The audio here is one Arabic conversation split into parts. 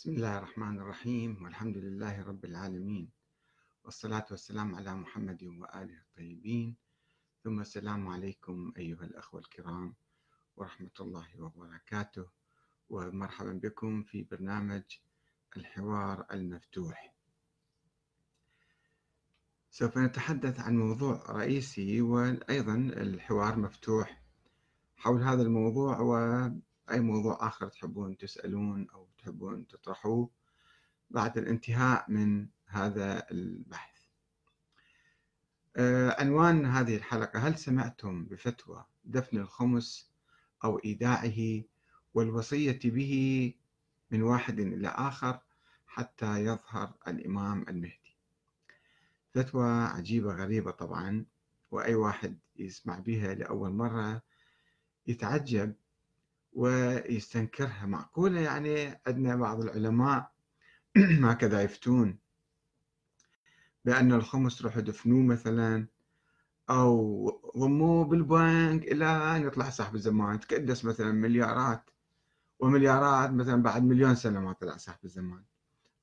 بسم الله الرحمن الرحيم والحمد لله رب العالمين والصلاة والسلام على محمد وآله الطيبين ثم السلام عليكم أيها الأخوة الكرام ورحمة الله وبركاته ومرحبا بكم في برنامج الحوار المفتوح سوف نتحدث عن موضوع رئيسي وأيضا الحوار مفتوح حول هذا الموضوع وأي موضوع آخر تحبون تسألون أو تحبون تطرحوه بعد الانتهاء من هذا البحث آه، عنوان هذه الحلقة هل سمعتم بفتوى دفن الخمس أو إيداعه والوصية به من واحد إلى آخر حتى يظهر الإمام المهدي فتوى عجيبة غريبة طبعا وأي واحد يسمع بها لأول مرة يتعجب ويستنكرها معقولة يعني أدنى بعض العلماء هكذا يفتون بأن الخمس روحوا دفنوه مثلا أو ضموه بالبنك إلى أن يطلع صاحب الزمان تكدس مثلا مليارات ومليارات مثلا بعد مليون سنة ما طلع صاحب الزمان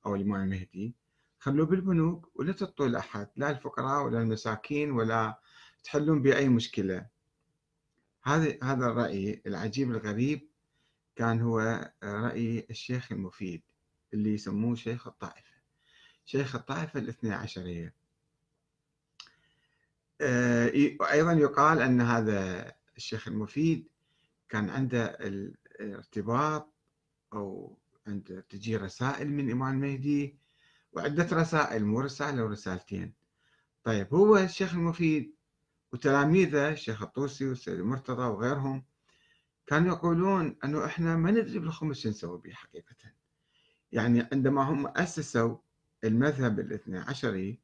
أو الإمام المهدي خلوه بالبنوك ولا تطول لأحد لا الفقراء ولا المساكين ولا تحلون بأي مشكلة هذا هذا الرأي العجيب الغريب كان هو رأي الشيخ المفيد اللي يسموه شيخ الطائفة شيخ الطائفة الاثنى عشرية آه، أيضا يقال أن هذا الشيخ المفيد كان عنده الارتباط أو عنده تجي رسائل من إمام المهدي وعدة رسائل مو رسالة ورسالتين طيب هو الشيخ المفيد وتلاميذه الشيخ الطوسي والسيد المرتضى وغيرهم كانوا يقولون أنه إحنا ما ندري بالخمس شو نسوي به حقيقة يعني عندما هم أسسوا المذهب الاثنى عشري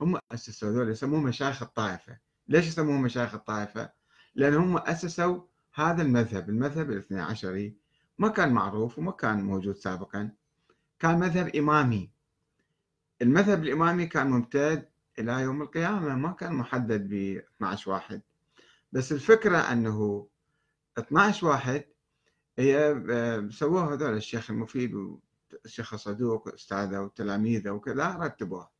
هم أسسوا ذول يسموه مشايخ الطائفة ليش يسموه مشايخ الطائفة؟ لأن هم أسسوا هذا المذهب المذهب الاثنى عشري ما كان معروف وما كان موجود سابقا كان مذهب إمامي المذهب الإمامي كان ممتد إلى يوم القيامة ما كان محدد ب 12 واحد بس الفكرة أنه 12 واحد هي آه، سووها هذول الشيخ المفيد والشيخ صدوق أستاذه وتلاميذه وكذا رتبوها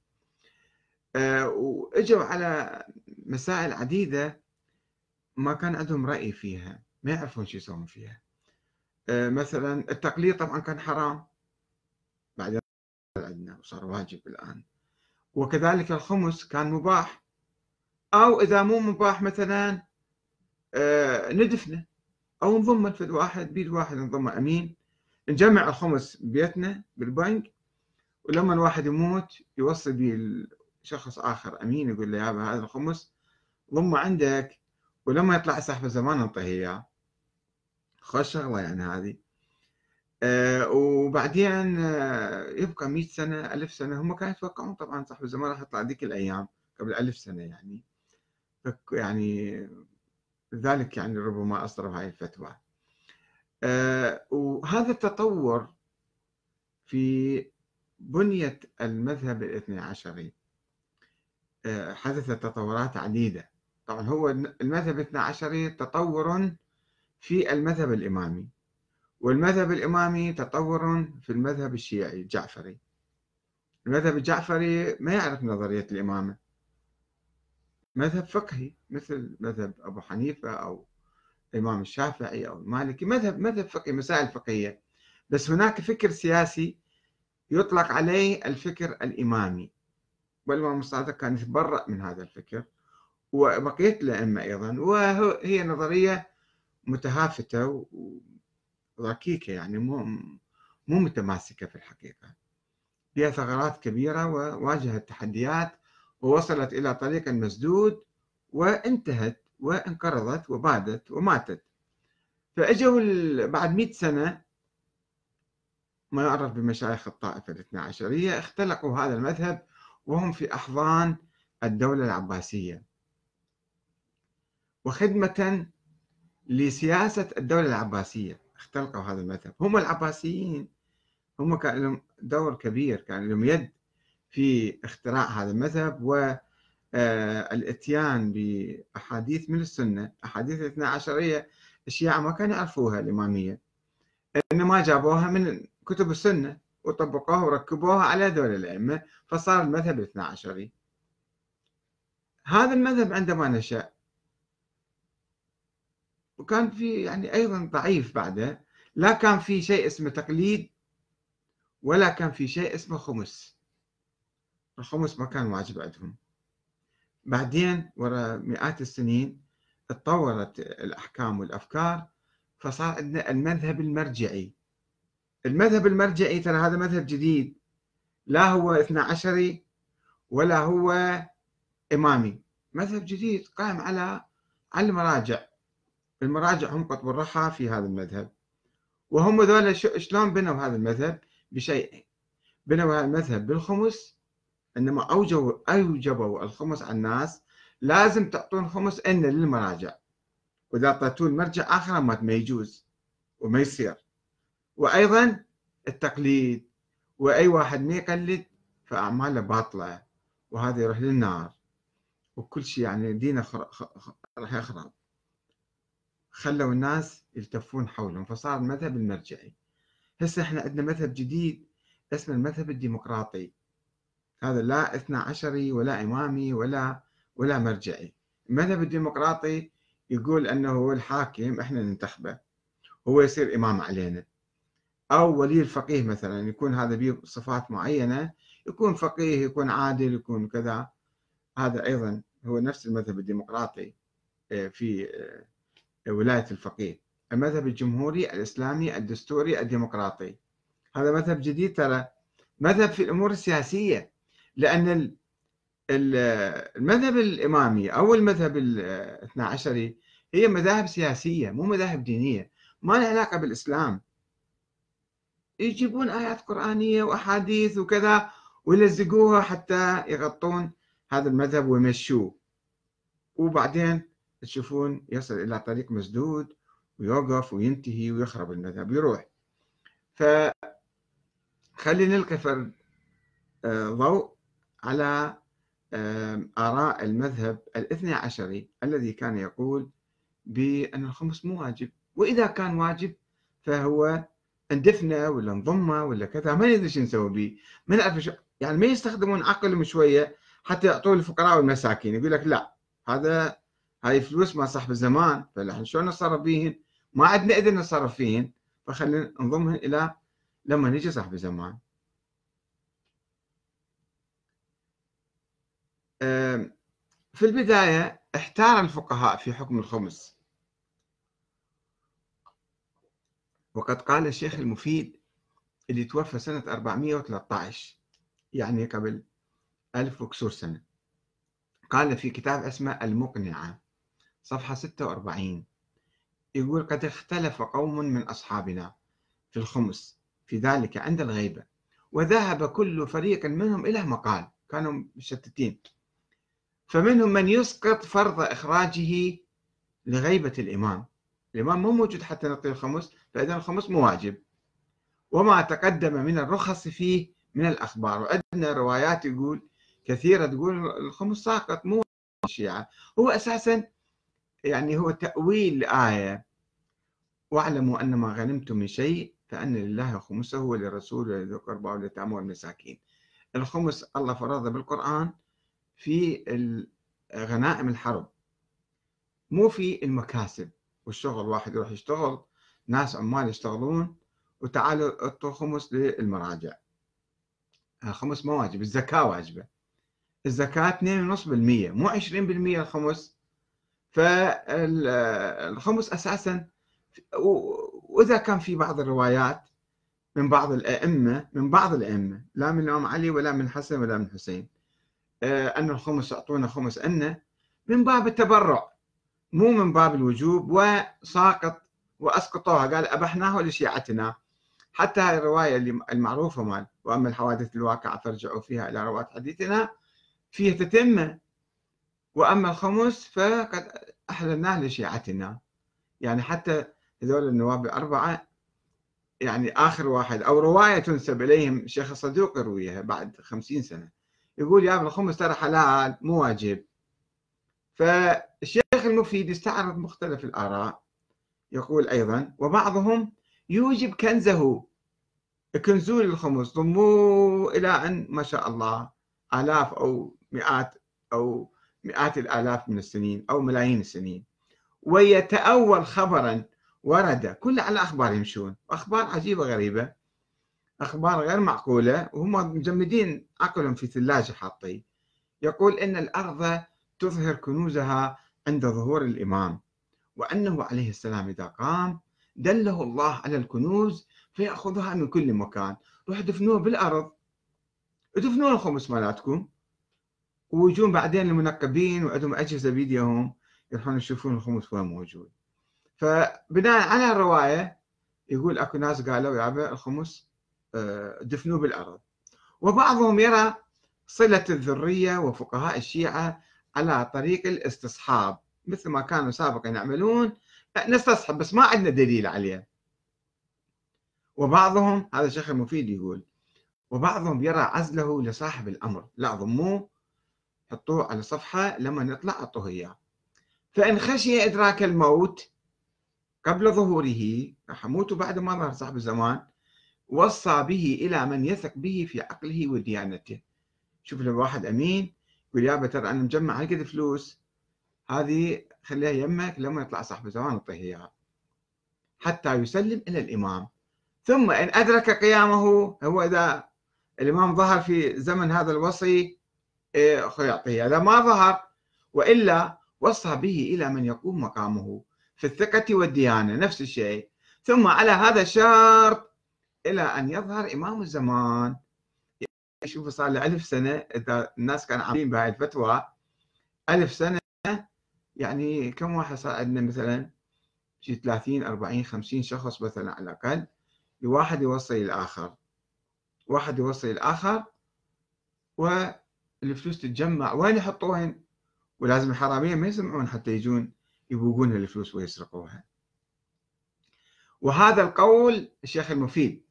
آه، وإجوا على مسائل عديدة ما كان عندهم رأي فيها ما يعرفون شو يسوون فيها آه، مثلا التقليد طبعا كان حرام بعدين عندنا وصار واجب الآن وكذلك الخمس كان مباح أو إذا مو مباح مثلا آه، ندفنه أو نضمه في الواحد بيد واحد نضمه أمين نجمع الخمس بيتنا بالبنك ولما الواحد يموت يوصي به شخص آخر أمين يقول له يابا هذا الخمس ضمه عندك ولما يطلع سحب الزمان نعطيه إياه خوش شغلة يعني هذه آه، وبعدين آه، يبقى 100 سنة ألف سنة هم كانوا يتوقعون طبعا صاحب الزمان راح يطلع ذيك الأيام قبل ألف سنة يعني يعني ذلك يعني ربما أصدروا هاي الفتوى آه وهذا التطور في بنية المذهب الاثني عشري آه، حدثت تطورات عديدة طبعا هو المذهب الاثنى عشري تطور في المذهب الإمامي والمذهب الإمامي تطور في المذهب الشيعي الجعفري المذهب الجعفري ما يعرف نظرية الإمامة مذهب فقهي مثل مذهب أبو حنيفة أو الإمام الشافعي أو المالكي مذهب مذهب فقهي مسائل فقهية بس هناك فكر سياسي يطلق عليه الفكر الإمامي والإمام الصادق كان يتبرأ من هذا الفكر وبقية الأئمة أيضا وهي نظرية متهافتة ركيكة يعني مو مو متماسكة في الحقيقة فيها ثغرات كبيرة وواجهت تحديات ووصلت إلى طريق مسدود وانتهت وانقرضت وبادت وماتت فاجوا بعد 100 سنه ما يعرف بمشايخ الطائفه الاثنى عشريه اختلقوا هذا المذهب وهم في احضان الدوله العباسيه وخدمه لسياسه الدوله العباسيه اختلقوا هذا المذهب هم العباسيين هم كان لهم دور كبير كان لهم يد في اختراع هذا المذهب و آه، الاتيان باحاديث من السنه احاديث الاثنا عشريه الشيعه ما كانوا يعرفوها الاماميه انما جابوها من كتب السنه وطبقوها وركبوها على هذول الائمه فصار المذهب الاثنا عشري هذا المذهب عندما نشا وكان في يعني ايضا ضعيف بعده لا كان في شيء اسمه تقليد ولا كان في شيء اسمه خمس الخمس ما كان واجب عندهم بعدين وراء مئات السنين تطورت الأحكام والأفكار فصار عندنا المذهب المرجعي المذهب المرجعي ترى هذا مذهب جديد لا هو اثنا عشري ولا هو إمامي مذهب جديد قائم على على المراجع المراجع هم قطب الرحى في هذا المذهب وهم ذولا شلون بنوا هذا المذهب بشيء بنوا هذا المذهب بالخمس انما اوجبوا اوجبوا الخمس على الناس لازم تعطون خمس ان للمراجع واذا اعطيتون مرجع اخر ما يجوز وما يصير وايضا التقليد واي واحد ما يقلد فاعماله باطله وهذا يروح للنار وكل شيء يعني دينه راح يخرب خلوا الناس يلتفون حولهم فصار المذهب المرجعي هسه احنا عندنا مذهب جديد اسمه المذهب الديمقراطي هذا لا اثنا عشري ولا امامي ولا ولا مرجعي المذهب الديمقراطي يقول انه هو الحاكم احنا ننتخبه هو يصير امام علينا او ولي الفقيه مثلا يكون هذا به صفات معينه يكون فقيه يكون عادل يكون كذا هذا ايضا هو نفس المذهب الديمقراطي آه، في آه، ولاية الفقيه المذهب الجمهوري الإسلامي الدستوري الديمقراطي هذا مذهب جديد ترى مذهب في الأمور السياسية لأن المذهب الإمامي أو المذهب الاثنى عشري هي مذاهب سياسية مو مذاهب دينية ما لها علاقة بالإسلام يجيبون آيات قرآنية وأحاديث وكذا ويلزقوها حتى يغطون هذا المذهب ويمشوه وبعدين تشوفون يصل إلى طريق مسدود ويوقف وينتهي ويخرب المذهب ويروح ف خلي نلقي فرد آه، ضوء على آه، آراء المذهب الاثني عشري الذي كان يقول بأن الخمس مو واجب وإذا كان واجب فهو اندفنا ولا انضمه ولا كذا ما ندري شو نسوي به ما نعرف يعني ما يستخدمون عقلهم شويه حتى يعطوه الفقراء والمساكين يقول لك لا هذا هاي فلوس ما صاحب زمان فنحن شلون نتصرف بيهن ما عندنا اذن نتصرف فيهن فخلينا نضمهن الى لما نجي صاحب زمان في البداية احتار الفقهاء في حكم الخمس وقد قال الشيخ المفيد اللي توفى سنة 413 يعني قبل ألف وكسور سنة قال في كتاب اسمه المقنعة صفحة 46 يقول قد اختلف قوم من أصحابنا في الخمس في ذلك عند الغيبة وذهب كل فريق منهم إلى مقال كانوا مشتتين فمنهم من يسقط فرض إخراجه لغيبة الإمام الإمام مو موجود حتى نعطيه الخمس فإذا الخمس مو واجب وما تقدم من الرخص فيه من الأخبار وعندنا روايات يقول كثيرة تقول الخمس ساقط مو الشيعة هو أساسا يعني هو تأويل آية واعلموا أن ما غنمتم من شيء فأن لله خمسه وللرسول ولذي القربى واليتامى والمساكين الخمس الله فرضه بالقرآن في غنائم الحرب مو في المكاسب والشغل واحد يروح يشتغل ناس عمال يشتغلون وتعالوا اعطوا خمس للمراجع خمس مواجب واجب الزكاة واجبة الزكاة 2.5% مو 20% الخمس فالخمس أساسا وإذا كان في بعض الروايات من بعض الأئمة من بعض الأئمة لا من الإمام علي ولا من حسن ولا من الحسين آه، أن الخمس أعطونا خمس أن من باب التبرع مو من باب الوجوب وساقط وأسقطوها قال أبحناه لشيعتنا حتى هاي الرواية المعروفة مال وأما الحوادث الواقعة فارجعوا فيها إلى رواة حديثنا فيها تتمة وأما الخمس فقد أحللناه لشيعتنا يعني حتى هذول النواب الأربعة يعني آخر واحد أو رواية تنسب إليهم الشيخ الصدوق يرويها بعد خمسين سنة يقول يا ابن الخمس ترى حلال مو واجب فالشيخ المفيد استعرض مختلف الآراء يقول أيضا وبعضهم يوجب كنزه كنزول الخمس ضموه إلى أن ما شاء الله آلاف أو مئات أو مئات الآلاف من السنين أو ملايين السنين ويتأول خبرا ورد كل على أخبار يمشون أخبار عجيبة غريبة أخبار غير معقولة وهم مجمدين عقلهم في ثلاجة حاطين يقول أن الأرض تظهر كنوزها عند ظهور الإمام وأنه عليه السلام إذا قام دله الله على الكنوز فيأخذها من كل مكان روح دفنوها بالأرض دفنوها الخمس مالاتكم ويجون بعدين المنقبين وعندهم اجهزه بيديهم يروحون يشوفون الخمس وين موجود فبناء على الروايه يقول اكو ناس قالوا يا الخمس آه، دفنوه بالارض وبعضهم يرى صله الذريه وفقهاء الشيعه على طريق الاستصحاب مثل ما كانوا سابقا يعملون نستصحب بس ما عندنا دليل عليه وبعضهم هذا الشيخ المفيد يقول وبعضهم يرى عزله لصاحب الامر لا ضموه حطوه على صفحة لما نطلع أعطوه إياه فإن خشي إدراك الموت قبل ظهوره راح أموت بعد ما ظهر صاحب الزمان وصى به إلى من يثق به في عقله وديانته شوف لو واحد أمين يقول يابا ترى أنا مجمع هالقد فلوس هذه خليها يمك لما يطلع صاحب الزمان أعطيه إياها حتى يسلم إلى الإمام ثم إن أدرك قيامه هو إذا الإمام ظهر في زمن هذا الوصي إيه، خياطه اذا ما ظهر وإلا وصى به إلى من يقوم مقامه في الثقة والديانة نفس الشيء ثم على هذا الشرط إلى أن يظهر إمام الزمان شوف صار له ألف سنة إذا الناس كانوا عاملين بهاي الفتوى ألف سنة يعني كم واحد صار عندنا مثلا شي 30 40 50 شخص مثلا على الأقل لواحد يوصي الآخر واحد يوصي الآخر و الفلوس تتجمع وين يحطوهن ولازم الحرامية ما يسمعون حتى يجون يبوقون الفلوس ويسرقوها وهذا القول الشيخ المفيد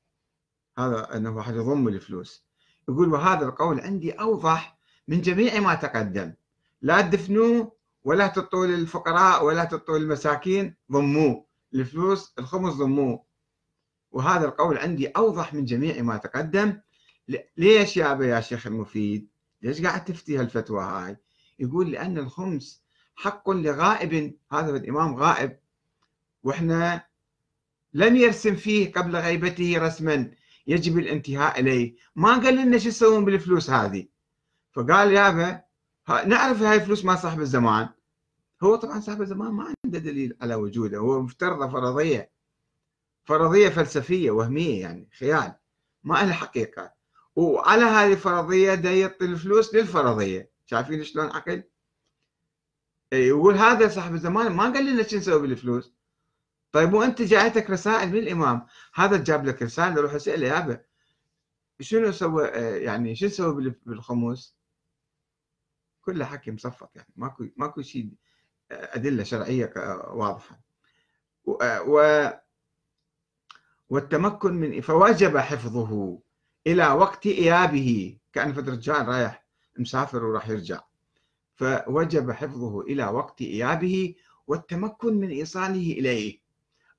هذا أنه واحد يضم الفلوس يقول وهذا القول عندي أوضح من جميع ما تقدم لا تدفنوه ولا تعطوا للفقراء ولا تعطوا للمساكين ضموه الفلوس الخمس ضموه وهذا القول عندي أوضح من جميع ما تقدم ليش يا أبا يا شيخ المفيد ليش قاعد تفتي هالفتوى هاي يقول لأن الخمس حق لغائب هذا الإمام غائب وإحنا لم يرسم فيه قبل غيبته رسما يجب الانتهاء إليه ما قال لنا شو تسوون بالفلوس هذه فقال يابا نعرف هاي الفلوس ما صاحب الزمان هو طبعا صاحب الزمان ما عنده دليل على وجوده هو مفترضه فرضيه فرضيه فلسفيه وهميه يعني خيال ما لها حقيقه وعلى هذه الفرضيه ده يعطي الفلوس للفرضيه شايفين شلون عقل؟ إيه، يقول هذا صاحب الزمان ما قال لنا شو نسوي بالفلوس طيب وانت جاءتك رسائل من الامام هذا جاب لك رساله روح اساله يابا شنو سوى إيه، يعني شو نسوي بالخموس كله حكي مصفط يعني ماكو ماكو شيء إيه، ادله شرعيه واضحه و والتمكن من فوجب حفظه إلى وقت إيابه كأن فد رجال رايح مسافر وراح يرجع فوجب حفظه إلى وقت إيابه والتمكن من إيصاله إليه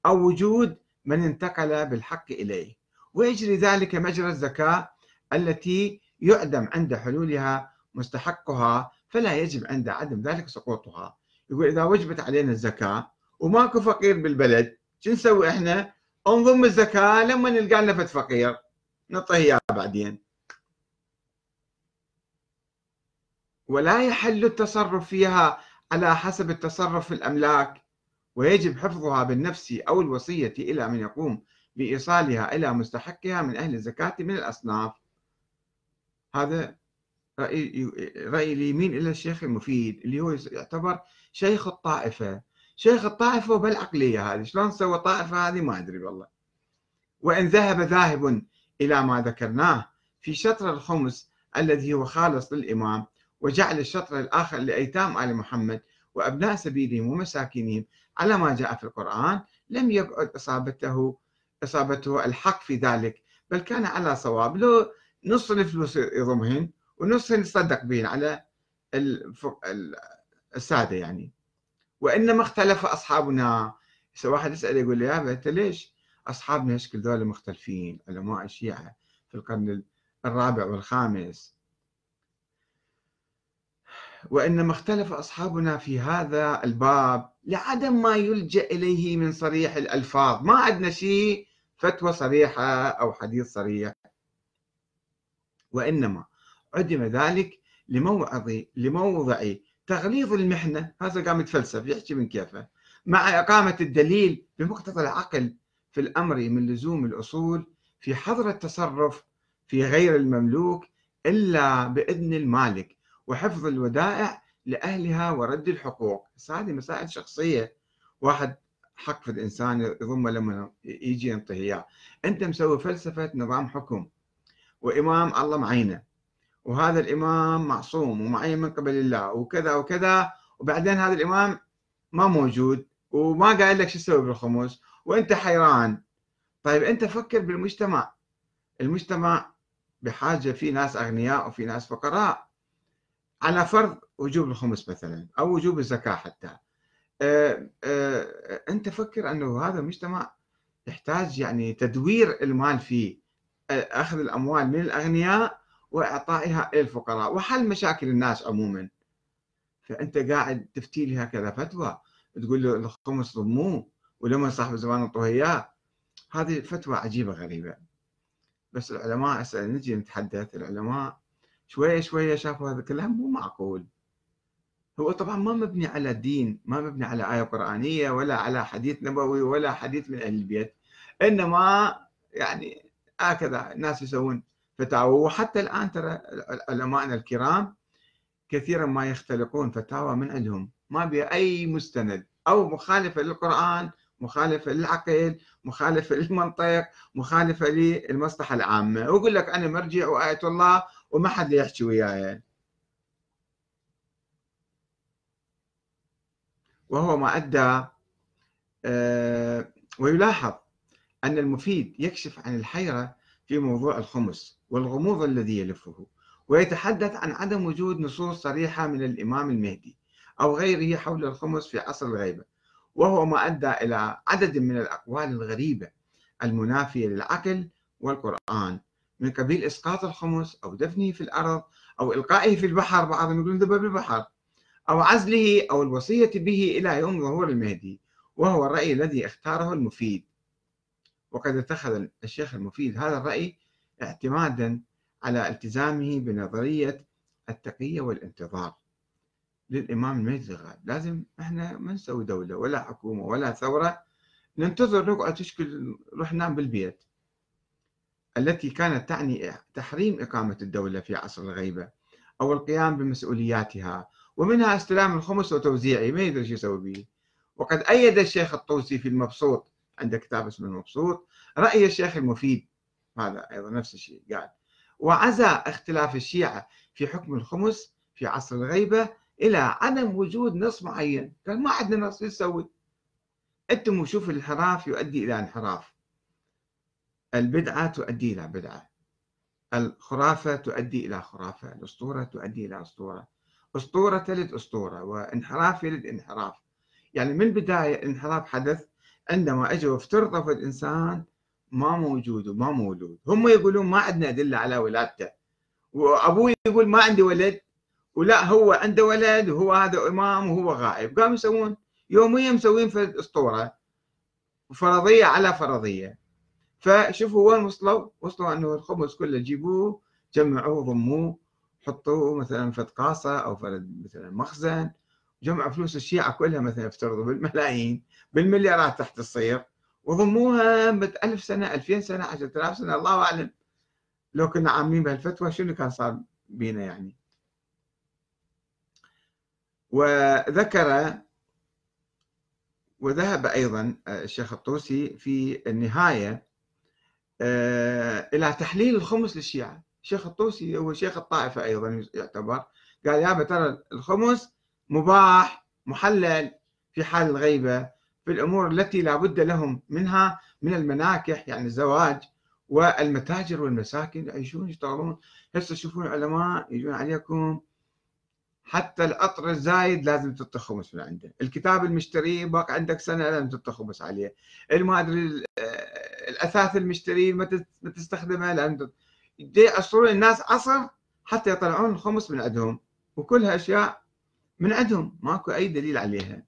أو وجود من انتقل بالحق إليه ويجري ذلك مجرى الزكاة التي يعدم عند حلولها مستحقها فلا يجب عند عدم ذلك سقوطها يقول إذا وجبت علينا الزكاة وماكو فقير بالبلد شو نسوي إحنا؟ انضم الزكاة لما نلقى لنا فقير نعطيه اياه بعدين ولا يحل التصرف فيها على حسب التصرف في الأملاك ويجب حفظها بالنفس أو الوصية إلى من يقوم بإيصالها إلى مستحقها من أهل الزكاة من الأصناف هذا رأي, رأي اليمين إلى الشيخ المفيد اللي هو يعتبر شيخ الطائفة شيخ الطائفة وبالعقلية هذه شلون سوى طائفة هذه ما أدري والله وإن ذهب ذاهب إلى ما ذكرناه في شطر الخمس الذي هو خالص للإمام وجعل الشطر الآخر لأيتام آل محمد وأبناء سبيلهم ومساكينهم على ما جاء في القرآن لم يبعد إصابته إصابته الحق في ذلك بل كان على صواب لو نص الفلوس يضمهن ونصهن يصدق بهن على السادة يعني وإنما اختلف أصحابنا واحد يسأل يقول لي يا أنت ليش أصحابنا يشكل دول مختلفين علماء الشيعة في القرن الرابع والخامس وإنما اختلف أصحابنا في هذا الباب لعدم ما يلجأ إليه من صريح الألفاظ ما عندنا شيء فتوى صريحة أو حديث صريح وإنما عدم ذلك لموعظ لموضع تغليظ المحنة هذا قام يتفلسف يحكي من كيفه مع إقامة الدليل بمقتضى العقل في الأمر من لزوم الأصول في حظر التصرف في غير المملوك إلا بإذن المالك وحفظ الودائع لأهلها ورد الحقوق هذه مسائل شخصية واحد حق في الإنسان يضمه لما يجي ينطيه إياه أنت مسوي فلسفة نظام حكم وإمام الله معينه وهذا الإمام معصوم ومعين من قبل الله وكذا وكذا وبعدين هذا الإمام ما موجود وما قال لك شو تسوي بالخمس وانت حيران طيب انت فكر بالمجتمع المجتمع بحاجه في ناس اغنياء وفي ناس فقراء على فرض وجوب الخمس مثلا او وجوب الزكاه حتى أه أه انت فكر انه هذا المجتمع يحتاج يعني تدوير المال فيه اخذ الاموال من الاغنياء واعطائها للفقراء وحل مشاكل الناس عموما فانت قاعد تفتي لي هكذا فتوى تقول له الخمس ضموه ولما صاحب الزمان انطوه اياها هذه فتوى عجيبه غريبه بس العلماء هسه نجي نتحدث العلماء شويه شويه شافوا هذا الكلام مو معقول هو طبعا ما مبني على دين ما مبني على آية قرآنية ولا على حديث نبوي ولا حديث من أهل البيت إنما يعني هكذا الناس يسوون فتاوى وحتى الآن ترى علمائنا الكرام كثيرا ما يختلقون فتاوى من عندهم ما بها أي مستند أو مخالفة للقرآن مخالفة للعقل مخالفة للمنطق مخالفة للمصلحة العامة ويقول لك أنا مرجع وآية الله وما حد يحكي وياي وهو ما أدى آه، ويلاحظ أن المفيد يكشف عن الحيرة في موضوع الخمس والغموض الذي يلفه ويتحدث عن عدم وجود نصوص صريحة من الإمام المهدي أو غيره حول الخمس في عصر الغيبة وهو ما أدى إلى عدد من الأقوال الغريبة المنافية للعقل والقرآن من قبيل إسقاط الخمس أو دفنه في الأرض أو إلقائه في البحر بعضهم يقولون ذبه بالبحر أو عزله أو الوصية به إلى يوم ظهور المهدي وهو الرأي الذي اختاره المفيد وقد اتخذ الشيخ المفيد هذا الرأي اعتمادا على التزامه بنظرية التقية والانتظار للإمام المهدي الغائب لازم إحنا ما نسوي دولة ولا حكومة ولا ثورة ننتظر نقعد تشكل نروح ننام بالبيت التي كانت تعني تحريم إقامة الدولة في عصر الغيبة أو القيام بمسؤولياتها ومنها استلام الخمس وتوزيعه ما يدري شو يسوي به وقد أيد الشيخ الطوسي في المبسوط عنده كتاب اسمه المبسوط رأي الشيخ المفيد هذا أيضا نفس الشيء قال وعزى اختلاف الشيعة في حكم الخمس في عصر الغيبة الى عدم وجود نص معين قال ما عندنا نص نسوي انتم شوف الانحراف يؤدي الى انحراف البدعه تؤدي الى بدعه الخرافه تؤدي الى خرافه الاسطوره تؤدي الى اسطوره اسطوره تلد اسطوره وانحراف يلد انحراف يعني من البدايه الانحراف حدث عندما اجوا افترضوا الانسان ما موجود وما مولود هم يقولون ما عندنا ادله على ولادته وابوي يقول ما عندي ولد ولا هو عنده ولد وهو هذا امام وهو غائب قاموا يسوون يوميا مسوين في اسطوره فرضيه على فرضيه فشوفوا وين وصلوا وصلوا انه الخبز كله جيبوه جمعوه ضموه حطوه مثلا فد قاصه او فد مثلا مخزن جمعوا فلوس الشيعه كلها مثلا افترضوا بالملايين بالمليارات تحت الصير وضموها مت ألف سنة ألفين سنة عشرة آلاف سنة الله أعلم لو كنا عاملين بهالفتوى شنو كان صار بينا يعني وذكر وذهب أيضا آه، الشيخ الطوسي في النهاية آه، إلى تحليل الخمس للشيعة الشيخ الطوسي هو شيخ الطائفة أيضا يعتبر قال يا ترى الخمس مباح محلل في حال الغيبة في الأمور التي لا بد لهم منها من المناكح يعني الزواج والمتاجر والمساكن يعيشون يشتغلون هسه تشوفون علماء يجون عليكم حتى العطر الزايد لازم تحط خمس من عنده الكتاب المشتريه باقي عندك سنه لازم تحط خمس عليه آه، ما ادري الاثاث المشتريه ما تستخدمه لازم يعصرون الناس عصر حتى يطلعون الخمس من عندهم وكلها اشياء من عندهم ماكو اي دليل عليها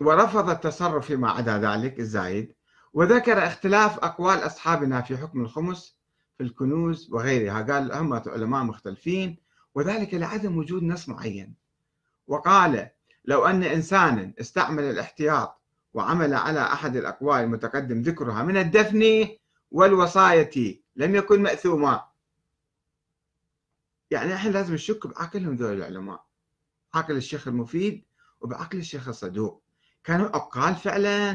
ورفض التصرف فيما عدا ذلك الزايد وذكر اختلاف اقوال اصحابنا في حكم الخمس الكنوز وغيرها قال هم علماء مختلفين وذلك لعدم وجود نص معين وقال لو أن إنسانا استعمل الاحتياط وعمل على أحد الأقوال المتقدم ذكرها من الدفن والوصاية لم يكن مأثوما يعني احنا لازم نشك بعقلهم ذول العلماء عقل الشيخ المفيد وبعقل الشيخ الصدوق كانوا عقال فعلا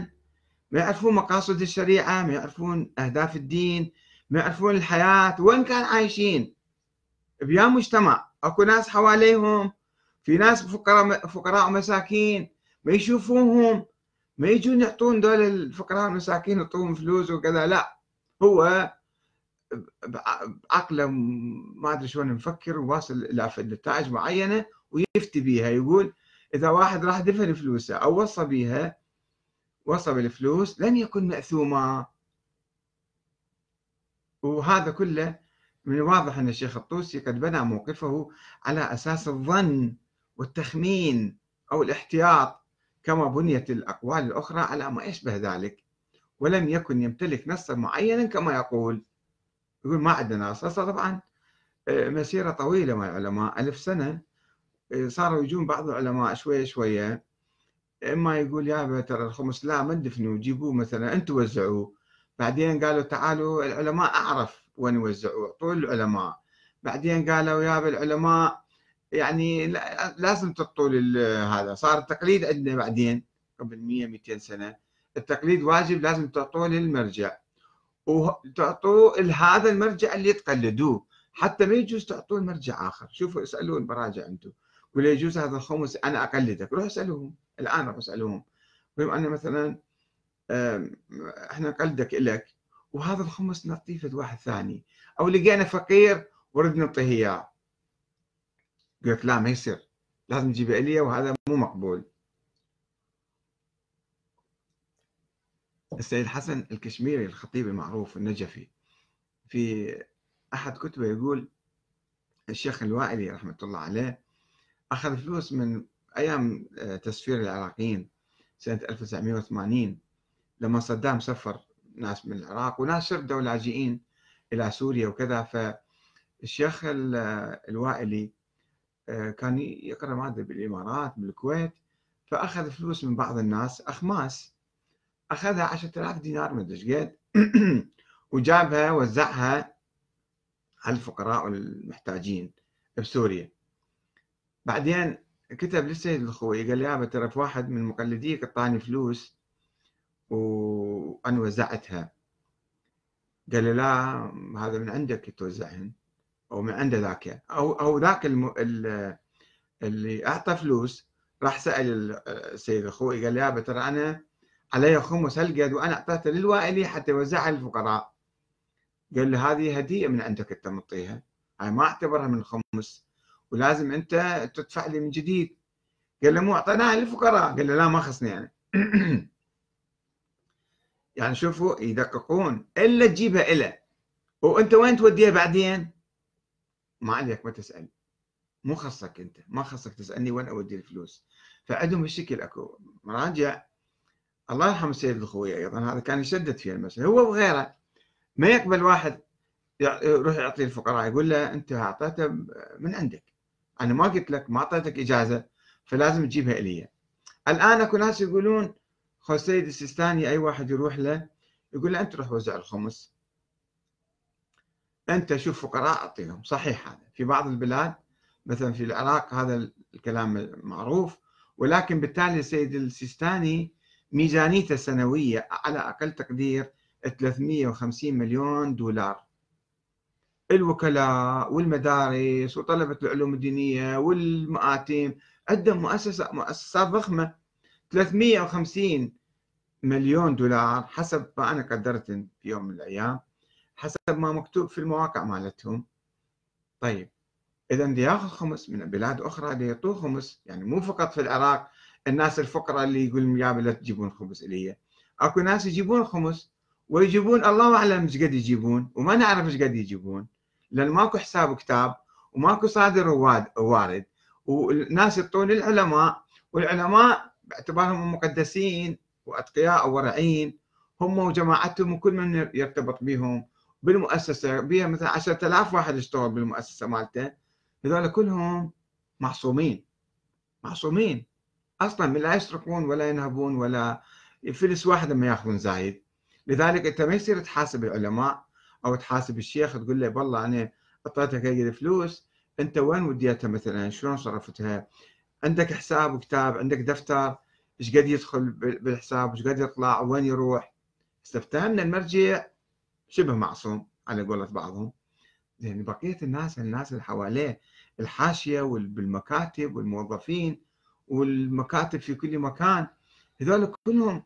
ما يعرفون مقاصد الشريعة ما يعرفون أهداف الدين ما يعرفون الحياة وين كان عايشين بيا مجتمع اكو ناس حواليهم في ناس فقراء فقراء ومساكين ما يشوفوهم ما يجون يعطون دول الفقراء والمساكين يعطوهم فلوس وكذا لا هو بعقله ما ادري شلون مفكر وواصل الى نتائج معينه ويفتي بيها يقول اذا واحد راح دفن فلوسه او وصى بيها وصى بالفلوس لن يكن ماثوما وهذا كله من الواضح أن الشيخ الطوسي قد بنى موقفه على أساس الظن والتخمين أو الاحتياط كما بنيت الأقوال الأخرى على ما يشبه ذلك ولم يكن يمتلك نصا معينا كما يقول يقول ما عندنا نص طبعا آه، مسيرة طويلة مع العلماء ألف سنة آه، صاروا يجون بعض العلماء شوية شوية إما يقول يا ترى الخمس لا ما تدفنوا جيبوه مثلا أنتم وزعوه بعدين قالوا تعالوا العلماء أعرف وين يوزعوا أعطوا العلماء بعدين قالوا يا العلماء يعني لازم تعطوا هذا صار التقليد عندنا بعدين قبل 100 200 سنه التقليد واجب لازم تعطوه للمرجع وتعطوه لهذا المرجع اللي تقلدوه حتى ما يجوز تعطوه مرجع اخر شوفوا اسالوا المراجع انتم ولا يجوز هذا الخمس انا اقلدك روح اسالوهم الان روح اسالوهم المهم انا مثلا احنا قلدك إلك وهذا الخمس نعطيه في واحد ثاني أو لقينا فقير ورد نعطيه إياه قلت لا ما يصير لازم تجيب إلي وهذا مو مقبول السيد حسن الكشميري الخطيب المعروف النجفي في أحد كتبه يقول الشيخ الوائلي رحمة الله عليه أخذ فلوس من أيام آه، تسفير العراقيين سنة 1980 لما صدام سفر ناس من العراق وناس ردوا لاجئين الى سوريا وكذا فالشيخ الوائلي آه، كان يقرا ماده بالامارات بالكويت فاخذ فلوس من بعض الناس اخماس اخذها 10000 دينار من دشقيت وجابها وزعها على الفقراء والمحتاجين بسوريا بعدين كتب للسيد الخوي قال يا آه، ترى واحد من مقلديك اعطاني فلوس وأنا وزعتها قال لي لا هذا من عندك توزعهن أو من عند ذاك أو أو ذاك الم... اللي أعطى فلوس راح سأل السيد أخوي قال لي يا ترى أنا علي خمس هالقد وأنا أعطيته للوائلي حتى يوزعها للفقراء قال له هذه هدية من عندك أنت مطيها هاي ما أعتبرها من خمس ولازم أنت تدفع لي من جديد قال له مو أعطيناها للفقراء قال له لا ما خصني أنا يعني شوفوا يدققون الا تجيبها إلى وانت وين توديها بعدين؟ ما عليك ما تسال مو خصك انت ما خصك تسالني وين اودي الفلوس فعندهم الشكل اكو مراجع الله يرحم السيد الخوي ايضا هذا كان يشدد في المساله هو وغيره ما يقبل واحد يروح يعطي الفقراء يقول له انت اعطيته من عندك انا ما قلت لك ما اعطيتك اجازه فلازم تجيبها الي الان اكو ناس يقولون خو السيد السيستاني اي واحد يروح له يقول له انت روح وزع الخمس انت شوف فقراء اعطيهم صحيح هذا في بعض البلاد مثلا في العراق هذا الكلام معروف ولكن بالتالي السيد السيستاني ميزانيته السنويه على اقل تقدير 350 مليون دولار الوكلاء والمدارس وطلبة العلوم الدينية والمآتيم عندهم مؤسسة مؤسسات ضخمة 350 مليون دولار حسب ما انا قدرت في يوم من الايام حسب ما مكتوب في المواقع مالتهم طيب اذا دي ياخذ خمس من بلاد اخرى ليعطوه يعطوه خمس يعني مو فقط في العراق الناس الفقراء اللي يقول يا لا تجيبون خمس الي اكو ناس يجيبون خمس ويجيبون الله اعلم ايش قد يجيبون وما نعرف ايش قد يجيبون لان ماكو حساب كتاب وماكو صادر ووارد والناس يعطون العلماء والعلماء باعتبارهم مقدسين واتقياء وورعين هم وجماعتهم وكل من يرتبط بهم بالمؤسسه بها مثلا 10000 واحد اشتغل بالمؤسسه مالته هذول كلهم معصومين معصومين اصلا لا يسرقون ولا ينهبون ولا فلس واحد ما ياخذون زايد لذلك انت ما يصير تحاسب العلماء او تحاسب الشيخ تقول له والله انا اعطيتك هي الفلوس انت وين وديتها مثلا شلون صرفتها عندك حساب وكتاب عندك دفتر ايش قد يدخل بالحساب ايش قد يطلع وين يروح استفتان المرجع شبه معصوم على قولة بعضهم يعني بقية الناس الناس اللي حواليه الحاشية والمكاتب والموظفين والمكاتب في كل مكان هذول كلهم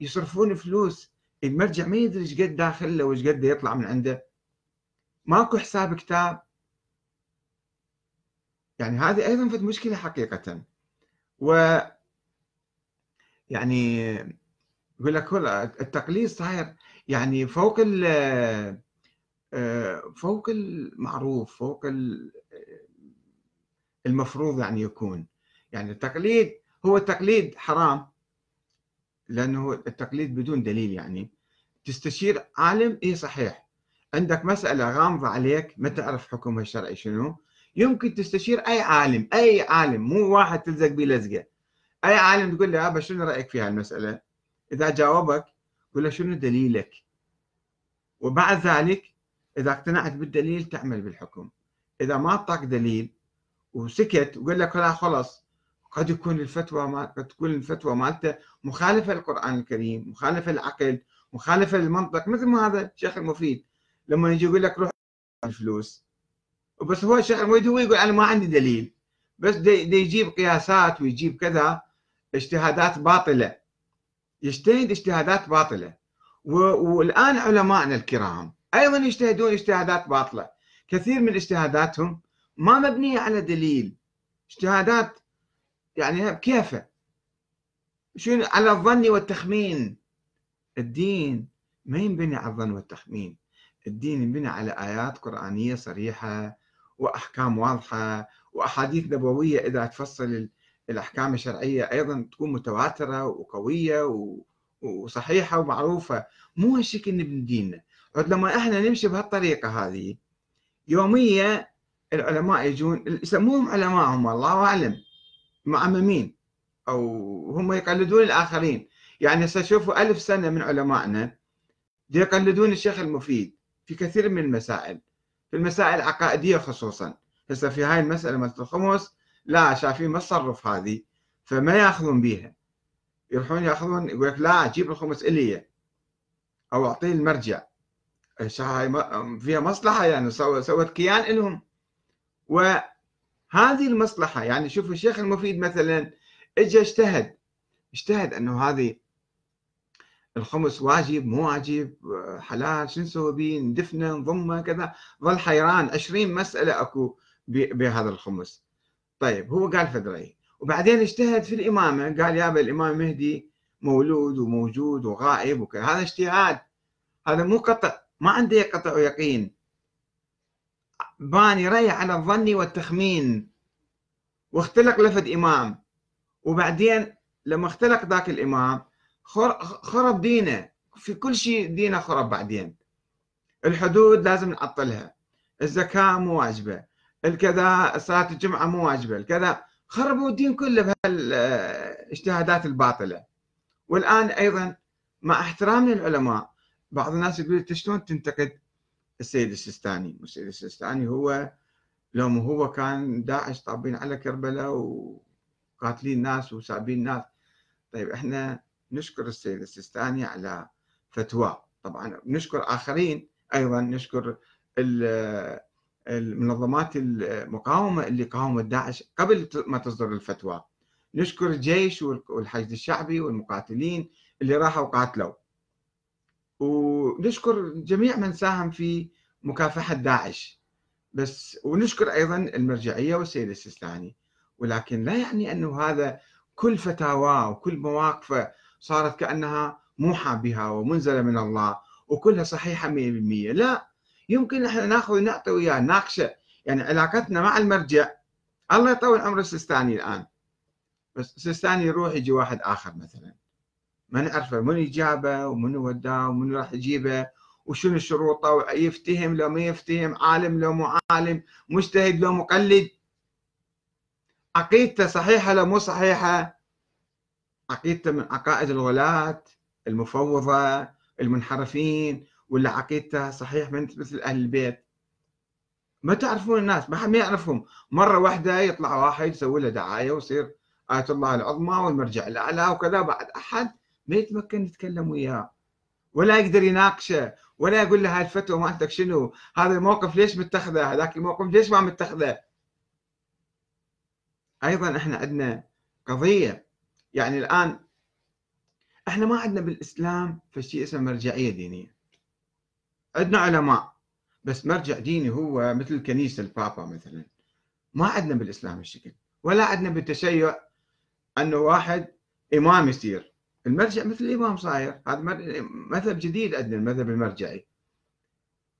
يصرفون فلوس المرجع ما يدري ايش قد داخل له وايش قد يطلع من عنده ماكو حساب كتاب يعني هذه أيضا في مشكلة حقيقة و يعني يقول لك التقليد صاير يعني فوق ال آه، فوق المعروف فوق المفروض يعني يكون يعني التقليد هو التقليد حرام لانه التقليد بدون دليل يعني تستشير عالم اي صحيح عندك مساله غامضه عليك ما تعرف حكمها الشرعي شنو يمكن تستشير اي عالم اي عالم مو واحد تلزق به لزقه اي عالم تقول له ابا شنو رايك في هالمساله اذا جاوبك قول له شنو دليلك وبعد ذلك اذا اقتنعت بالدليل تعمل بالحكم اذا ما اعطاك دليل وسكت وقال لك لا خلص قد يكون الفتوى ما قد تكون الفتوى مالته مخالفه للقران الكريم مخالفه للعقل مخالفه للمنطق مثل ما هذا الشيخ المفيد لما يجي يقول لك روح الفلوس بس هو الشيخ المويدي هو يقول انا ما عندي دليل بس دي, دي يجيب قياسات ويجيب كذا اجتهادات باطله يجتهد اجتهادات باطله والان علمائنا الكرام ايضا يجتهدون اجتهادات باطله كثير من اجتهاداتهم ما مبنيه على دليل اجتهادات يعني كيفه شنو على الظن والتخمين الدين ما ينبني على الظن والتخمين الدين ينبني على ايات قرانيه صريحه واحكام واضحه واحاديث نبويه اذا تفصل الاحكام الشرعيه ايضا تكون متواتره وقويه وصحيحه ومعروفه مو هالشكل من ديننا لما احنا نمشي بهالطريقه هذه يوميا العلماء يجون يسموهم علماء هم الله اعلم معممين او هم يقلدون الاخرين يعني هسه شوفوا ألف سنه من علمائنا يقلدون الشيخ المفيد في كثير من المسائل في المسائل العقائديه خصوصا هسه في هاي المساله مثل الخمس لا شايفين ما تصرف هذه فما ياخذون بيها يروحون ياخذون يقول لك لا جيب الخمس الي او اعطيه المرجع هاي فيها مصلحه يعني سوت كيان لهم وهذه المصلحه يعني شوف الشيخ المفيد مثلا اجى اجتهد اجتهد انه هذه الخمس واجب مو واجب حلال شو نسوي به ندفنه نضمه كذا ظل حيران 20 مساله اكو بهذا الخمس طيب هو قال فدري وبعدين اجتهد في الامامه قال يابا الامام مهدي مولود وموجود وغائب وكذا هذا اجتهاد هذا مو قطع ما عنده قطع ويقين باني ري على الظن والتخمين واختلق لفد امام وبعدين لما اختلق ذاك الامام خرب دينا في كل شيء دينا خرب بعدين الحدود لازم نعطلها الزكاة مو واجبة الكذا صلاة الجمعة مو واجبة الكذا خربوا الدين كله بهالاجتهادات الباطلة والآن أيضا مع احترام للعلماء بعض الناس يقول انت شلون تنتقد السيد السيستاني السيد السيستاني هو لو ما هو كان داعش طابين على كربلاء وقاتلين ناس وسابين ناس طيب احنا نشكر السيد السيستاني على فتواه طبعا نشكر آخرين أيضا نشكر المنظمات المقاومة اللي قاومت داعش قبل ما تصدر الفتوى نشكر الجيش والحشد الشعبي والمقاتلين اللي راحوا قاتلوا ونشكر جميع من ساهم في مكافحة داعش بس ونشكر أيضا المرجعية والسيد السيستاني ولكن لا يعني أنه هذا كل فتاواه وكل مواقفه صارت كأنها موحى بها ومنزلة من الله وكلها صحيحة 100% لا يمكن نحن ناخذ ونعطي وياه ناقشة يعني علاقتنا مع المرجع الله يطول عمر السيستاني الآن بس السيستاني يروح يجي واحد آخر مثلا ما نعرفه من يجابه ومن وداه ومن راح يجيبه وشنو شروطه ويفتهم لو ما يفتهم عالم لو مو عالم مجتهد لو مقلد عقيدته صحيحة لو مو صحيحة عقيدته من عقائد الغلاة المفوضة المنحرفين ولا عقيدته صحيح من مثل أهل البيت ما تعرفون الناس ما حد ما يعرفهم مرة واحدة يطلع واحد يسوي له دعاية ويصير آية الله العظمى والمرجع الأعلى وكذا بعد أحد ما يتمكن يتكلم وياه ولا يقدر يناقشه ولا يقول له هاي الفتوى مالتك شنو هذا الموقف ليش متخذه هذاك الموقف ليش ما متخذه أيضا احنا عندنا قضية يعني الآن احنا ما عندنا بالإسلام فشيء اسمه مرجعية دينية عندنا علماء بس مرجع ديني هو مثل الكنيسة البابا مثلا ما عندنا بالإسلام الشكل ولا عندنا بالتشيع أنه واحد إمام يصير المرجع مثل الإمام صاير هذا مذهب جديد عندنا المذهب المرجعي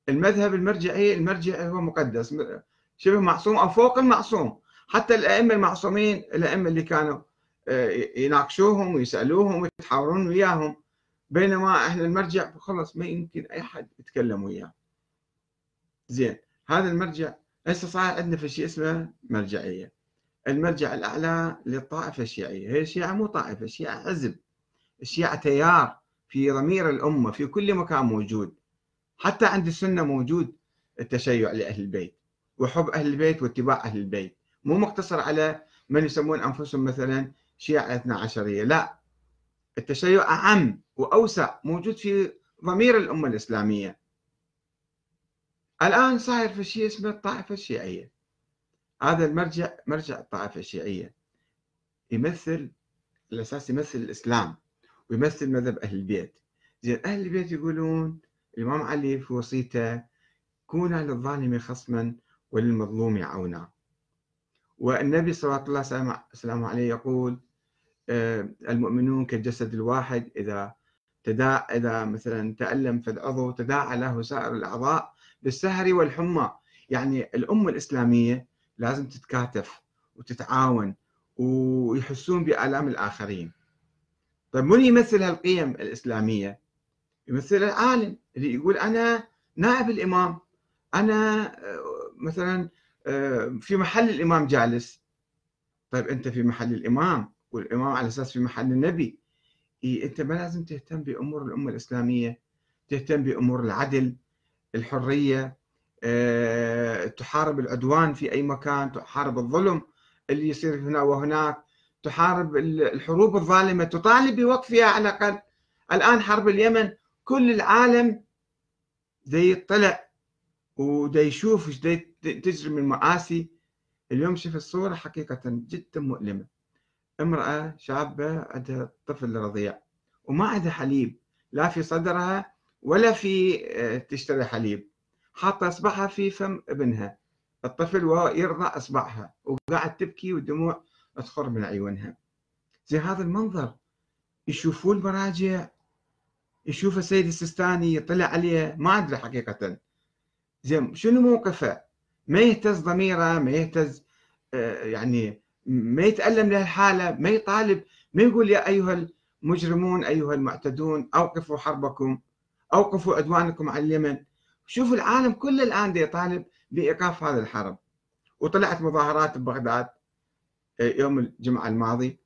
المذهب المرجعي المرجع هو مقدس شبه معصوم أو فوق المعصوم حتى الأئمة المعصومين الأئمة اللي كانوا آه، يناقشوهم ويسالوهم ويتحاورون وياهم بينما احنا المرجع خلص ما يمكن اي حد يتكلم وياه زين هذا المرجع هسه صار عندنا في شيء اسمه مرجعيه المرجع الاعلى للطائفه الشيعيه هي الشيعه مو طائفه الشيعه حزب الشيعه تيار في ضمير الامه في كل مكان موجود حتى عند السنه موجود التشيع لاهل البيت وحب اهل البيت واتباع اهل البيت مو مقتصر على من يسمون انفسهم مثلا شيعة اثنا عشرية لا التشيع أعم وأوسع موجود في ضمير الأمة الإسلامية الآن صاير في شيء اسمه الطائفة الشيعية هذا المرجع مرجع الطائفة الشيعية يمثل الأساس يمثل الإسلام ويمثل مذهب أهل البيت زين أهل البيت يقولون الإمام علي في وصيته كونا للظالم خصما وللمظلوم عونا والنبي صلى الله عليه وسلم يقول آه، المؤمنون كالجسد الواحد إذا تداعى إذا مثلا تألم في العضو تداعى له سائر الأعضاء بالسهر والحمى يعني الأمة الإسلامية لازم تتكاتف وتتعاون ويحسون بآلام الآخرين طيب من يمثل هالقيم الإسلامية يمثل العالم اللي يقول أنا نائب الإمام أنا آه، مثلا آه، في محل الإمام جالس طيب أنت في محل الإمام والإمام على أساس في محل النبي إيه أنت ما لازم تهتم بأمور الأمة الإسلامية تهتم بأمور العدل الحرية أه، تحارب العدوان في أي مكان تحارب الظلم اللي يصير هنا وهناك تحارب الحروب الظالمة تطالب بوقفها على الأقل الآن حرب اليمن كل العالم دي يطلع ودا يشوف ايش تجري من مآسي اليوم شوف الصورة حقيقة جدا مؤلمة امرأة شابة عندها طفل رضيع وما عندها حليب لا في صدرها ولا في آه، تشتري حليب حاطة إصبعها في فم ابنها الطفل يرضع إصبعها وقاعد تبكي والدموع تخر من عيونها زي هذا المنظر يشوفوه المراجع يشوف السيد السيستاني يطلع عليه ما أدري حقيقة زين شنو موقفه ما يهتز ضميره ما يهتز آه، يعني ما يتألم لهالحالة ما يطالب ما يقول يا أيها المجرمون أيها المعتدون أوقفوا حربكم أوقفوا عدوانكم على اليمن شوفوا العالم كله الآن يطالب بإيقاف هذا الحرب وطلعت مظاهرات ببغداد آه، يوم الجمعة الماضي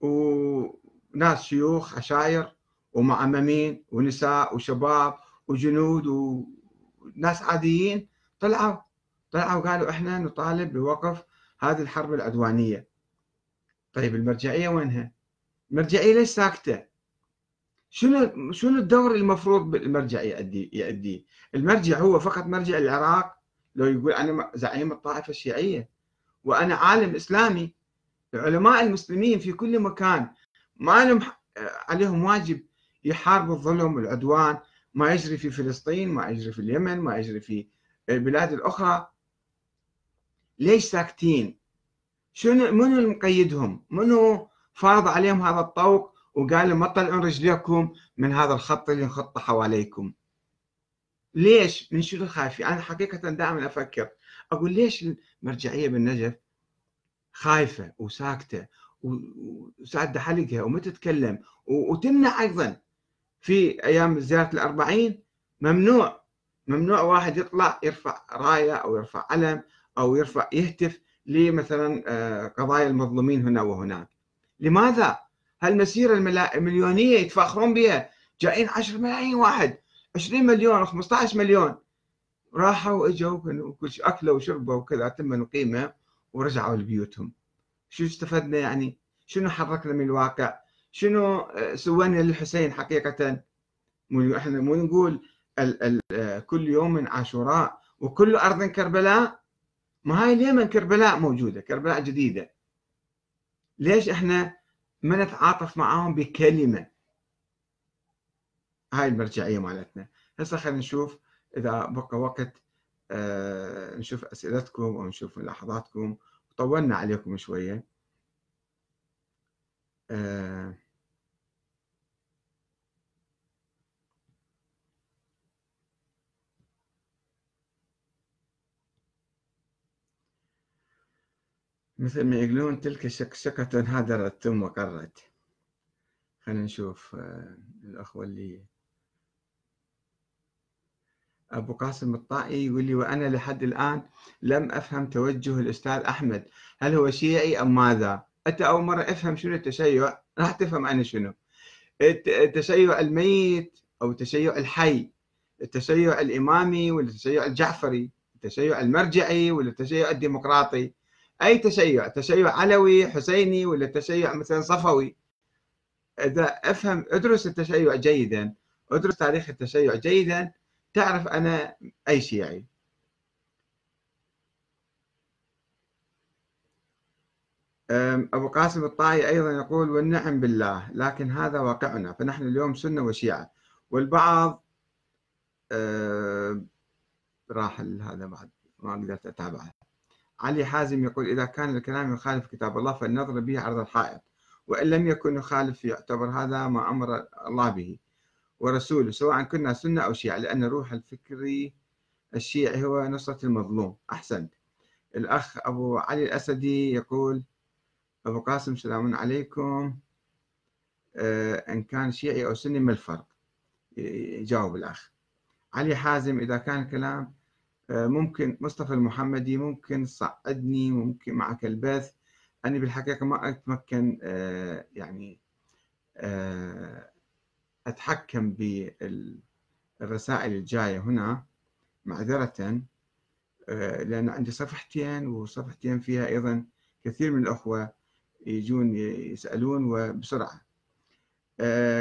وناس شيوخ عشاير ومعممين ونساء وشباب وجنود وناس عاديين طلعوا طلعوا وقالوا احنا نطالب بوقف هذه الحرب العدوانية طيب المرجعية وينها؟ المرجعية ليش ساكتة؟ شنو شنو الدور المفروض بالمرجع يأدي يأديه؟ المرجع هو فقط مرجع العراق لو يقول أنا زعيم الطائفة الشيعية وأنا عالم إسلامي العلماء المسلمين في كل مكان ما لهم عليهم واجب يحاربوا الظلم والعدوان ما يجري في فلسطين ما يجري في اليمن ما يجري في البلاد الأخرى ليش ساكتين شنو منو اللي مقيدهم منو فرض عليهم هذا الطوق وقال لهم ما تطلعون رجليكم من هذا الخط اللي نخطه حواليكم ليش من شنو خايفين انا حقيقه دائما افكر اقول ليش المرجعيه بالنجف خايفه وساكته وساعدة حلقها وما تتكلم وتمنع ايضا في ايام زياره الأربعين ممنوع ممنوع واحد يطلع يرفع رايه او يرفع علم او يرفع يهتف لمثلا آه، قضايا المظلومين هنا وهناك لماذا؟ هالمسيرة المليونية يتفاخرون بها جايين 10 ملايين واحد 20 مليون 15 مليون راحوا واجوا وكل شيء اكلوا وشربوا وكذا تم القيمه ورجعوا لبيوتهم شو استفدنا يعني؟ شنو حركنا من الواقع؟ شنو آه، سوينا للحسين حقيقه؟ مو احنا مو نقول ال ال آه، كل يوم عاشوراء وكل ارض كربلاء ما هاي اليمن كربلاء موجودة كربلاء جديدة ليش احنا ما نتعاطف معاهم بكلمة هاي المرجعية مالتنا هسه خلينا نشوف إذا بقى وقت آه نشوف أسئلتكم او نشوف ملاحظاتكم طولنا عليكم شوية آه مثل ما يقولون تلك شكشكة هدرت ثم قرت خلينا نشوف آه، الأخوة اللي أبو قاسم الطائي يقول لي وأنا لحد الآن لم أفهم توجه الأستاذ أحمد هل هو شيعي أم ماذا أنت أول مرة أفهم شنو التشيع راح تفهم أنا شنو التشيع الميت أو التشيع الحي التشيع الإمامي ولا التشيع الجعفري التشيع المرجعي ولا التشيع الديمقراطي اي تشيع تشيع علوي حسيني ولا تشيع مثلا صفوي اذا افهم ادرس التشيع جيدا ادرس تاريخ التشيع جيدا تعرف انا اي شيعي يعني. أبو قاسم الطائي أيضا يقول والنعم بالله لكن هذا واقعنا فنحن اليوم سنة وشيعة والبعض أه راح هذا بعد ما قدرت أتابعه علي حازم يقول إذا كان الكلام يخالف كتاب الله فلنضرب به عرض الحائط وإن لم يكن يخالف يعتبر هذا ما أمر الله به ورسوله سواء كنا سنة أو شيعة لأن الروح الفكري الشيعي هو نصرة المظلوم أحسنت الأخ أبو علي الأسدي يقول أبو قاسم سلام عليكم آه، إن كان شيعي أو سني ما الفرق يجاوب الأخ علي حازم إذا كان الكلام آه، ممكن مصطفى المحمدي ممكن صعدني ممكن معك البث أنا بالحقيقة ما أتمكن آه، يعني آه، أتحكم بالرسائل الجاية هنا معذرة لأن عندي صفحتين وصفحتين فيها أيضا كثير من الأخوة يجون يسألون وبسرعة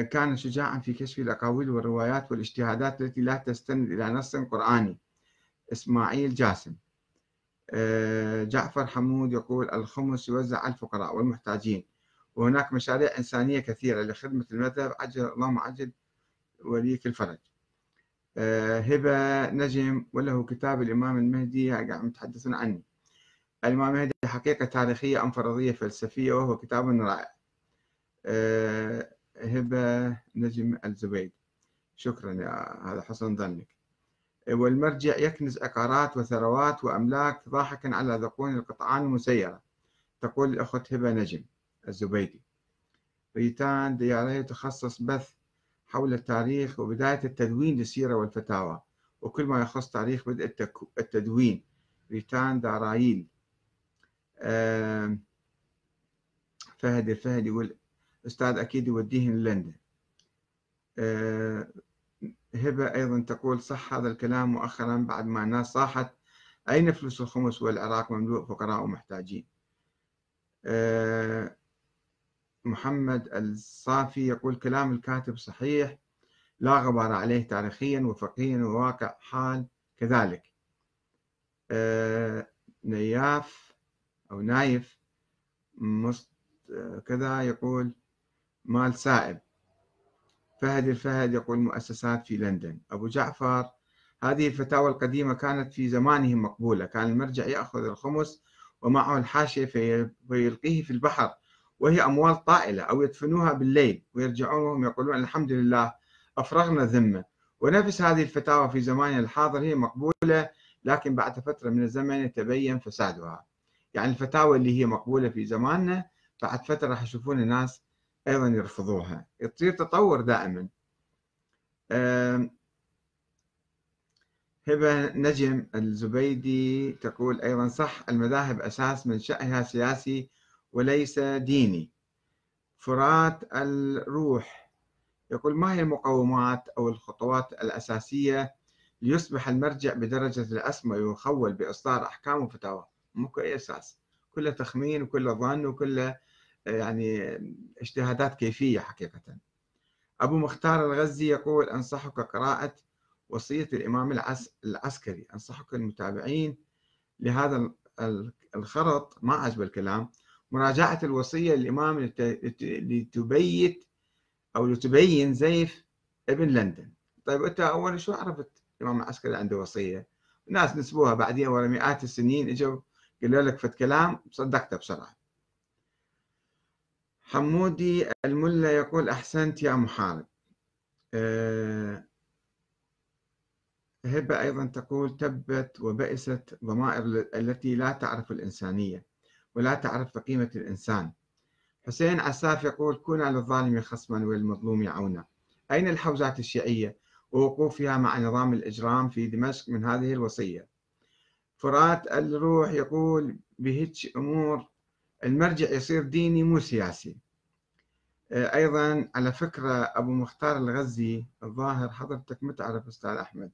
كان شجاعا في كشف الأقاويل والروايات والاجتهادات التي لا تستند إلى نص قرآني إسماعيل جاسم آه، جعفر حمود يقول الخمس يوزع على الفقراء والمحتاجين وهناك مشاريع إنسانية كثيرة لخدمة المذهب عجل اللهم عجل وليك الفرج آه، هبة نجم وله كتاب الإمام المهدي قاعد يتحدثون عنه الإمام المهدي حقيقة تاريخية أم فرضية فلسفية وهو كتاب رائع آه، هبة نجم الزبيد شكرا يا هذا حسن ظنك والمرجع يكنز عقارات وثروات وأملاك ضاحكا على ذقون القطعان المسيرة تقول الأخت هبة نجم الزبيدي ريتان ديالي تخصص بث حول التاريخ وبداية التدوين للسيرة والفتاوى وكل ما يخص تاريخ بدء التدوين ريتان دارايل فهد الفهد يقول أستاذ أكيد يوديهم لندن آه، هبة أيضا تقول صح هذا الكلام مؤخرا بعد ما الناس صاحت أين فلوس الخمس والعراق مملوء فقراء ومحتاجين آه، محمد الصافي يقول كلام الكاتب صحيح لا غبار عليه تاريخيا وفقهيا وواقع حال كذلك آه، نياف أو نايف مست... كذا يقول مال سائب فهد الفهد يقول مؤسسات في لندن أبو جعفر هذه الفتاوى القديمة كانت في زمانهم مقبولة كان المرجع يأخذ الخمس ومعه الحاشية فيلقيه في البحر وهي أموال طائلة أو يدفنوها بالليل ويرجعون وهم يقولون الحمد لله أفرغنا ذمة ونفس هذه الفتاوى في زماننا الحاضر هي مقبولة لكن بعد فترة من الزمن يتبين فسادها يعني الفتاوى اللي هي مقبولة في زماننا بعد فترة راح يشوفون الناس أيضا يرفضوها يصير تطور دائما هبة نجم الزبيدي تقول أيضا صح المذاهب أساس من شأنها سياسي وليس ديني فرات الروح يقول ما هي المقومات أو الخطوات الأساسية ليصبح المرجع بدرجة الأسمى ويخول بإصدار أحكام وفتاوى مو أي أساس كله تخمين وكله ظن وكله يعني اجتهادات كيفية حقيقة أبو مختار الغزي يقول أنصحك قراءة وصية الإمام العسكري أنصحك المتابعين لهذا الخرط ما عجب الكلام مراجعة الوصية للإمام لتبيت أو لتبين زيف ابن لندن طيب أنت أول شو عرفت الإمام العسكري عنده وصية ناس نسبوها بعدين ورا مئات السنين اجوا قالوا لك فت كلام صدقته بسرعه حمودي الملا يقول أحسنت يا محارب آه، هبة أيضا تقول تبت وبئست ضمائر التي لا تعرف الإنسانية ولا تعرف قيمة الإنسان حسين عساف يقول كنا للظالم خصما والمظلوم عونا أين الحوزات الشيعية ووقوفها مع نظام الإجرام في دمشق من هذه الوصية فرات الروح يقول بهتش أمور المرجع يصير ديني مو سياسي ايضا على فكره ابو مختار الغزي الظاهر حضرتك ما تعرف استاذ احمد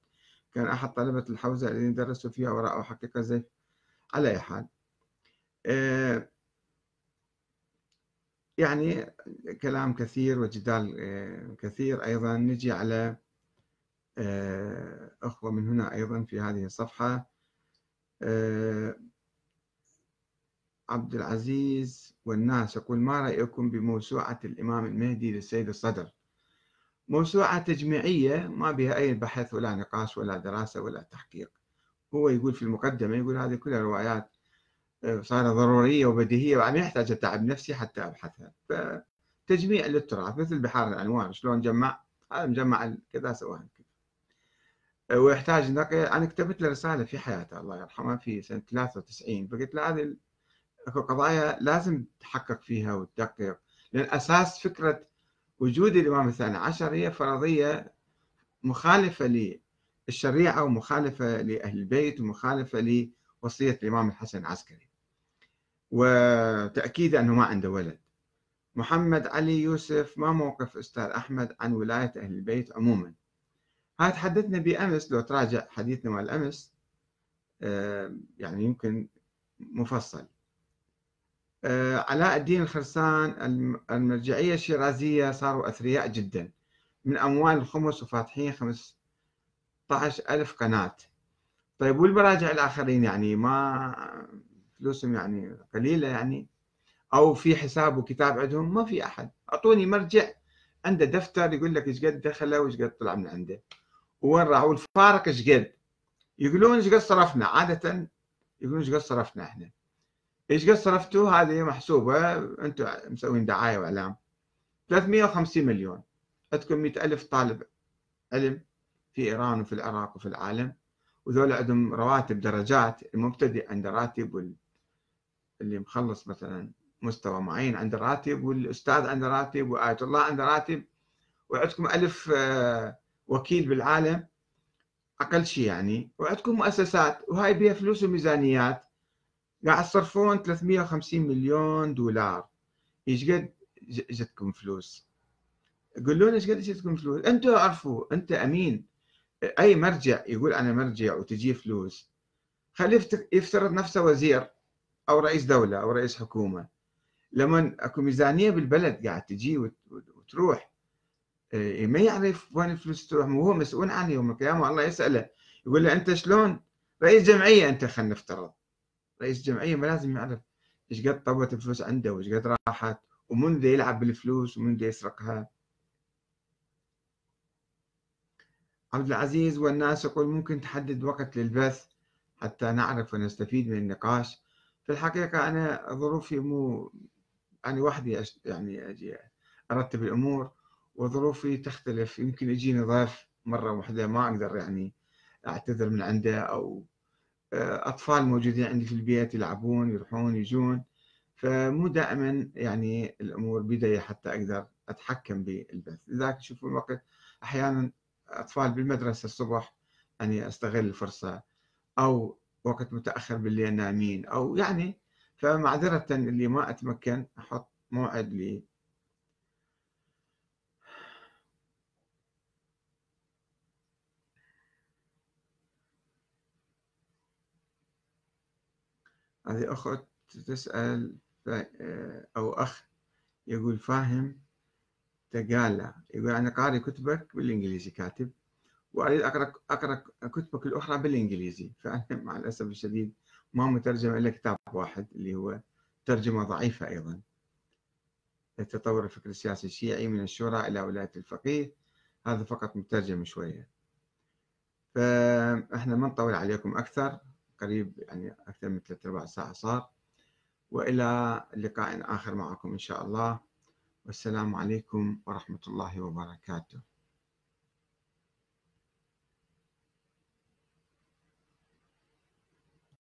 كان احد طلبه الحوزه الذين درسوا فيها وراءه حقيقه زي على اي حال آه، يعني كلام كثير وجدال آه، كثير ايضا نجي على آه، اخوه من هنا ايضا في هذه الصفحه عبد العزيز والناس يقول ما رأيكم بموسوعة الإمام المهدي للسيد الصدر موسوعة تجميعية ما بها أي بحث ولا نقاش ولا دراسة ولا تحقيق هو يقول في المقدمة يقول هذه كلها روايات آه، صارت ضرورية وبديهية وعم يحتاج أتعب نفسي حتى أبحثها فتجميع للتراث مثل بحار العنوان شلون جمع هذا مجمع كذا سواه آه، ويحتاج نقل أنا كتبت له رسالة في حياته الله يرحمه في سنة 93 فقلت له هذه اكو قضايا لازم تحقق فيها وتدقق لان اساس فكره وجود الامام الثاني عشر هي فرضيه مخالفه للشريعه ومخالفه لاهل البيت ومخالفه لوصيه الامام الحسن العسكري وتاكيد انه ما عنده ولد محمد علي يوسف ما موقف استاذ احمد عن ولايه اهل البيت عموما هاي تحدثنا به امس لو تراجع حديثنا مال امس آه، يعني يمكن مفصل آه، علاء الدين الخرسان المرجعية الشيرازية صاروا أثرياء جدا من أموال الخمس وفاتحين 15 ألف قناة طيب والمراجع الآخرين يعني ما فلوسهم يعني قليلة يعني أو في حساب وكتاب عندهم ما في أحد أعطوني مرجع عنده دفتر يقول لك ايش قد دخله وايش قد طلع من عنده وين راح والفارق ايش قد يقولون ايش قد صرفنا عادة يقولون ايش قد صرفنا احنا ايش قد صرفتوا هذه محسوبه انتم مسوين دعايه واعلام 350 مليون عندكم 100 الف طالب علم في ايران وفي العراق وفي العالم وذول عندهم رواتب درجات المبتدئ عنده راتب وال... اللي مخلص مثلا مستوى معين عنده راتب والاستاذ عنده راتب وايه الله عنده راتب وعندكم ألف آه، وكيل بالعالم أقل شيء يعني وعندكم مؤسسات وهاي بيها فلوس وميزانيات قاعد تصرفون 350 مليون دولار ايش قد جتكم فلوس قولوا ايش قد جتكم فلوس انتم اعرفوا انت امين اي مرجع يقول انا مرجع وتجيه فلوس خليه يفترض نفسه وزير او رئيس دوله او رئيس حكومه لما اكو ميزانيه بالبلد قاعد تجي وتروح إيه، ما يعرف وين الفلوس تروح هو مسؤول عنه يوم القيامه الله يساله يقول له انت شلون رئيس جمعيه انت خلينا نفترض رئيس جمعيه ما لازم يعرف ايش قد طبت الفلوس عنده وايش قد راحت ومن ذا يلعب بالفلوس ومن ذا يسرقها عبد العزيز والناس يقول ممكن تحدد وقت للبث حتى نعرف ونستفيد من النقاش في الحقيقة أنا ظروفي مو أنا وحدي يعني أجي أرتب الأمور وظروفي تختلف يمكن يجيني ضيف مرة واحدة ما أقدر يعني أعتذر من عنده أو أطفال موجودين عندي في البيت يلعبون يروحون يجون فمو دائما يعني الأمور بداية حتى أقدر أتحكم بالبث لذلك تشوفون وقت أحيانا أطفال بالمدرسة الصبح أني أستغل الفرصة أو وقت متأخر بالليل نايمين أو يعني فمعذرة اللي ما أتمكن أحط موعد لي هذه أخت تسأل آه، أو أخ يقول فاهم تقالا يقول أنا قاري كتبك بالإنجليزي كاتب وأريد أقرأ أقرأ كتبك الأخرى بالإنجليزي فأنا مع الأسف الشديد ما مترجم إلا كتاب واحد اللي هو ترجمة ضعيفة أيضا التطور الفكر السياسي الشيعي من الشورى إلى ولاية الفقيه هذا فقط مترجم شوية فإحنا ما نطول عليكم أكثر قريب يعني أكثر من ثلاث أرباع ساعة صار وإلى لقاء آخر معكم إن شاء الله والسلام عليكم ورحمة الله وبركاته